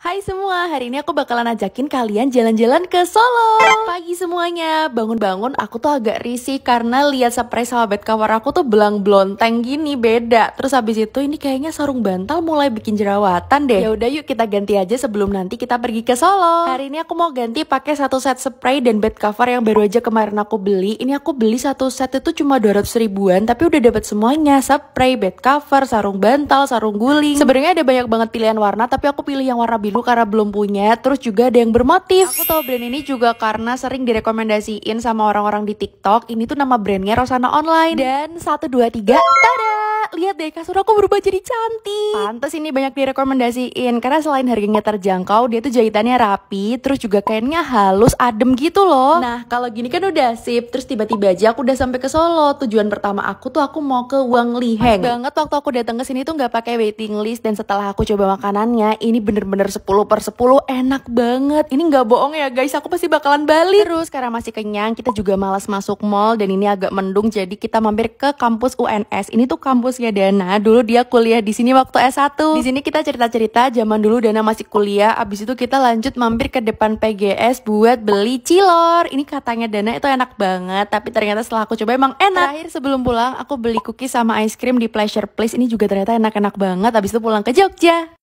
Hai semua, hari ini aku bakalan ajakin kalian jalan-jalan ke Solo Pagi semuanya, bangun-bangun aku tuh agak risih Karena lihat spray sahabat kawar aku tuh belang blonteng gini, beda Terus habis itu ini kayaknya sarung bantal mulai bikin jerawatan deh Ya udah yuk kita ganti aja sebelum nanti kita pergi ke Solo Hari ini aku mau ganti pakai satu set spray dan bed cover yang baru aja kemarin aku beli Ini aku beli satu set itu cuma 200 ribuan Tapi udah dapat semuanya, spray, bed cover, sarung bantal, sarung guling Sebenarnya ada banyak banget pilihan warna Tapi aku pilih yang warna biru dulu karena belum punya, terus juga ada yang bermotif. Aku tahu brand ini juga karena sering direkomendasiin sama orang-orang di TikTok. Ini tuh nama brandnya Rosana Online dan 3, Tada! lihat deh kasur aku berubah jadi cantik. Pantes ini banyak direkomendasiin karena selain harganya terjangkau, dia tuh jahitannya rapi, terus juga kainnya halus, adem gitu loh. Nah, kalau gini kan udah sip, terus tiba-tiba aja aku udah sampai ke Solo. Tujuan pertama aku tuh aku mau ke Wang Liheng. Banget waktu aku datang ke sini tuh nggak pakai waiting list dan setelah aku coba makanannya, ini bener-bener 10 per 10 enak banget. Ini nggak bohong ya guys, aku pasti bakalan balik. Terus karena masih kenyang, kita juga malas masuk mall dan ini agak mendung jadi kita mampir ke kampus UNS. Ini tuh kampus podcastnya Dana. Dulu dia kuliah di sini waktu S1. Di sini kita cerita-cerita zaman dulu Dana masih kuliah, abis itu kita lanjut mampir ke depan PGS buat beli cilor. Ini katanya Dana itu enak banget, tapi ternyata setelah aku coba emang enak. Terakhir sebelum pulang aku beli cookies sama ice cream di Pleasure Place. Ini juga ternyata enak-enak banget. Abis itu pulang ke Jogja.